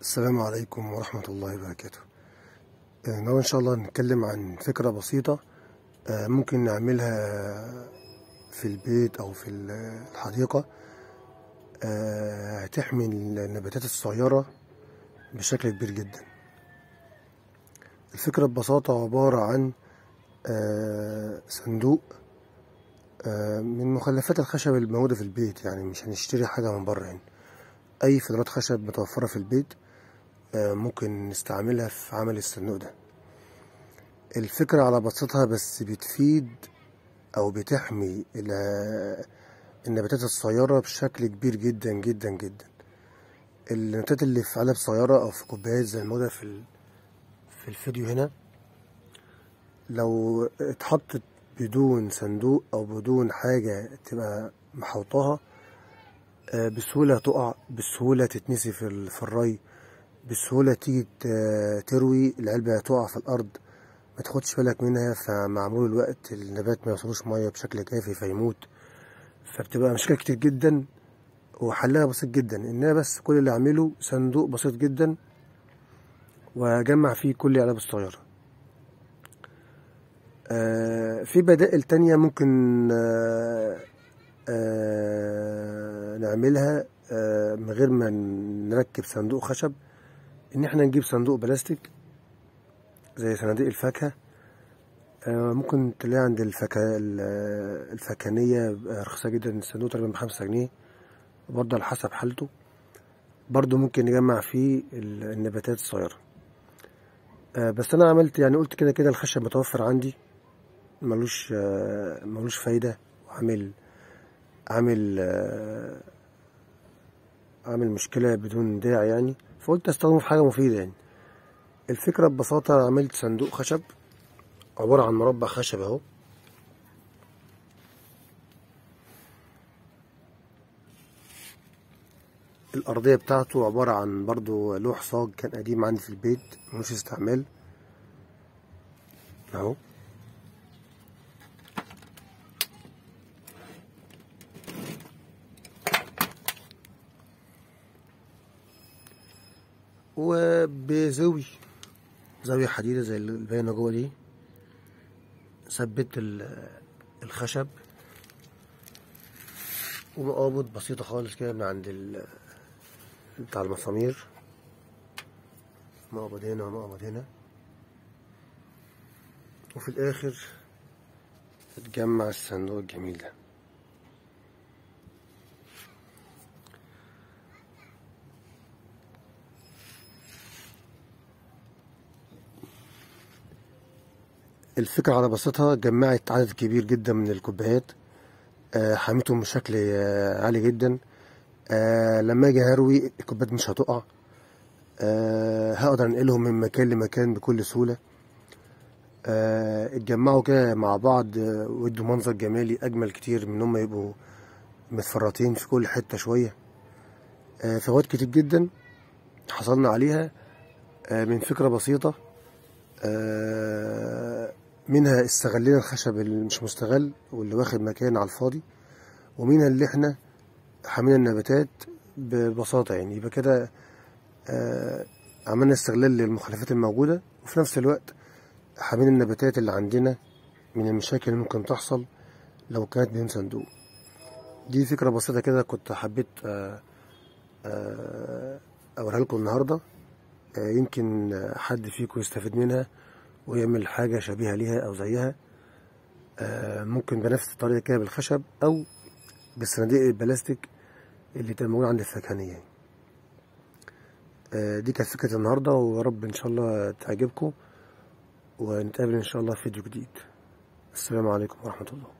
السلام عليكم ورحمة الله وبركاته النهارده إن شاء الله نتكلم عن فكرة بسيطة آه، ممكن نعملها في البيت أو في الحديقة آه، هتحمي النباتات الصغيرة بشكل كبير جدا الفكرة ببساطة عبارة عن آه، صندوق من مخلفات الخشب الموجودة في البيت يعني مش هنشتري حاجة من بره هنا يعني. أي فدرات خشب متوفرة في البيت آه، ممكن نستعملها في عمل الصندوق ده الفكرة على بساطها بس بتفيد أو بتحمي النباتات الصغيرة بشكل كبير جدا جدا جدا النباتات اللي في علب صغيرة أو في كوبايات زي الموجة في في الفيديو هنا لو اتحطت بدون صندوق أو بدون حاجة تبقى محوطاها آه، بسهولة تقع بسهولة تتنسي في الري بسهولة تيجي تروي العلبة تقع في الأرض ما تاخدش بالك منها فمع مرور الوقت النبات ما يوصلوش مية بشكل كافي فيموت فبتبقى مشكلة كتير جدا وحلها بسيط جدا إن أنا بس كل اللي أعمله صندوق بسيط جدا وأجمع فيه كل العلب الصغيرة آه في بدائل تانية ممكن آه آه نعملها آه، من غير ما نركب صندوق خشب ان احنا نجيب صندوق بلاستيك زي صناديق الفاكهه آه، ممكن تلاقي عند الفكا الفكانية آه، رخيصة جدا الصندوق تقريبا بخمسة جنيه برضه على حسب حالته برضه ممكن نجمع فيه النباتات الصغيرة آه، بس أنا عملت يعني قلت كده كده الخشب متوفر عندي ملوش ملوش فايدة وعامل عامل اعمل مشكله بدون داعي يعني فقلت استخدمه في حاجه مفيده يعني الفكره ببساطه عملت صندوق خشب عباره عن مربع خشب اهو الأرضية بتاعته عبارة عن برضو لوح صاج كان قديم عندي في البيت مش استعمال أهو وبزاوية زاوية حديدة زي اللي باينة جوه دي ثبت الخشب ومقابض بسيطة خالص كده من عند ال بتاع المسامير مقبض هنا ومقبض هنا وفي الآخر اتجمع الصندوق الجميل ده الفكرة على بساطها جمعت عدد كبير جدا من الكوبايات آه، حميتهم بشكل آه، عالي جدا آه، لما اجي هروي الكوبايات مش هتقع هقدر انقلهم من مكان لمكان بكل سهولة اتجمعوا كده مع بعض وادوا منظر جمالي اجمل كتير من هم يبقوا متفرطين في كل حتة شوية فوائد كتير جدا حصلنا عليها من فكرة بسيطة منها استغلنا الخشب اللي مش مستغل واللي واخد مكان على الفاضي ومنها اللي احنا حمينا النباتات ببساطة يعني يبقى كده آه عملنا استغلال للمخلفات الموجودة وفي نفس الوقت حمينا النباتات اللي عندنا من المشاكل اللي ممكن تحصل لو كانت بين صندوق دي فكرة بسيطة كده كنت حبيت آه آه أوريها لكم النهاردة آه، يمكن حد فيكم يستفيد منها ويعمل حاجة شبيهة ليها أو زيها آه، ممكن بنفس الطريقة كده بالخشب أو بالصناديق البلاستيك اللي تبقى موجودة عند السكنيه آه، دي كانت فكرة النهاردة ورب إن شاء الله تعجبكم ونتقابل إن شاء الله في فيديو جديد السلام عليكم ورحمة الله